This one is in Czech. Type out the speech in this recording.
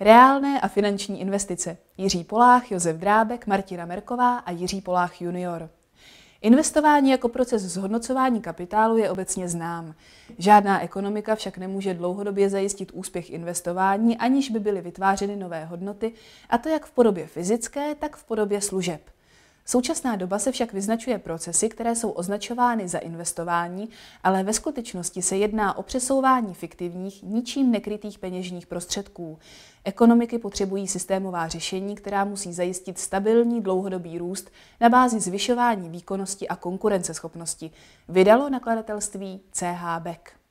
Reálné a finanční investice. Jiří Polách, Josef Drábek, Martina Merková a Jiří Polách junior. Investování jako proces zhodnocování kapitálu je obecně znám. Žádná ekonomika však nemůže dlouhodobě zajistit úspěch investování, aniž by byly vytvářeny nové hodnoty, a to jak v podobě fyzické, tak v podobě služeb. Současná doba se však vyznačuje procesy, které jsou označovány za investování, ale ve skutečnosti se jedná o přesouvání fiktivních, ničím nekrytých peněžních prostředků. Ekonomiky potřebují systémová řešení, která musí zajistit stabilní dlouhodobý růst na bázi zvyšování výkonnosti a konkurenceschopnosti. Vydalo nakladatelství CH Beck.